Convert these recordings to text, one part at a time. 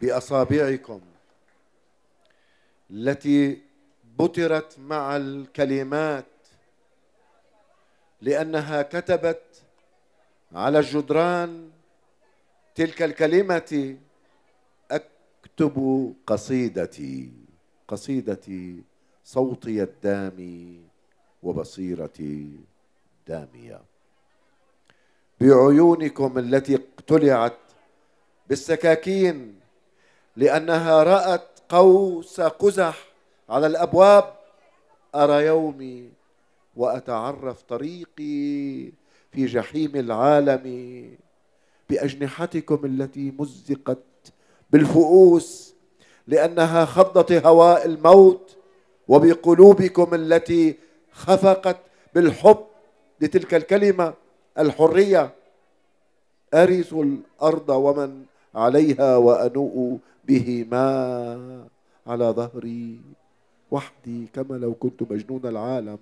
باصابعكم التي بترت مع الكلمات لانها كتبت على الجدران تلك الكلمه اكتب قصيدتي قصيدتي صوتي الدامي وبصيرتي داميه بعيونكم التي اقتلعت بالسكاكين لأنها رأت قوس قزح على الأبواب أرى يومي وأتعرف طريقي في جحيم العالم بأجنحتكم التي مزقت بالفؤوس لأنها خضت هواء الموت وبقلوبكم التي خفقت بالحب لتلك الكلمة الحرية أرثوا الأرض ومن عليها وأنوء بهما على ظهري وحدي كما لو كنت مجنون العالم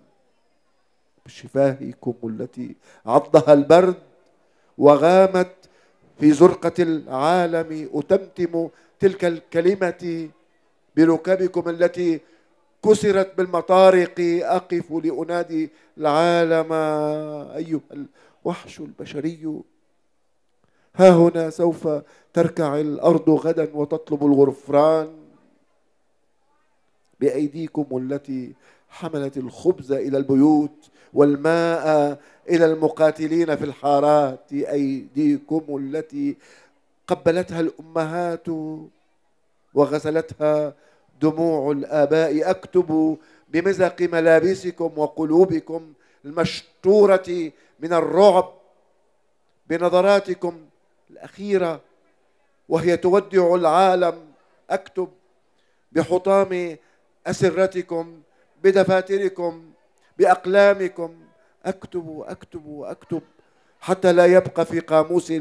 بشفاهكم التي عضها البرد وغامت في زرقة العالم أتمتم تلك الكلمة بركابكم التي كسرت بالمطارق أقف لأنادي العالم أيها الوحش البشري ها هنا سوف تركع الارض غدا وتطلب الغفران بايديكم التي حملت الخبز الى البيوت والماء الى المقاتلين في الحارات ايديكم التي قبلتها الامهات وغسلتها دموع الاباء اكتبوا بمزق ملابسكم وقلوبكم المشتوره من الرعب بنظراتكم الأخيرة وهي تودع العالم أكتب بحطام أسرتكم بدفاتركم بأقلامكم أكتب وأكتب وأكتب حتى لا يبقى في قاموس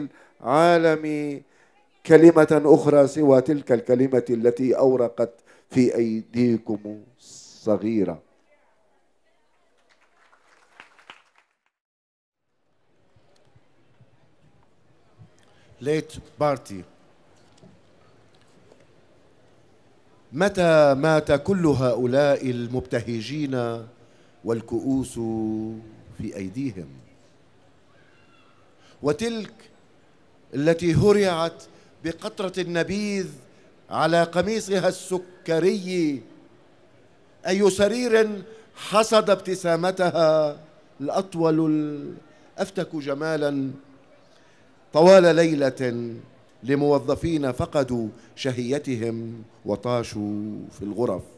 العالم كلمة أخرى سوى تلك الكلمة التي أورقت في أيديكم الصغيرة ليت بارتي متى مات كل هؤلاء المبتهجين والكؤوس في ايديهم وتلك التي هرعت بقطره النبيذ على قميصها السكري اي سرير حصد ابتسامتها الاطول الافتك جمالا طوال ليلة لموظفين فقدوا شهيتهم وطاشوا في الغرف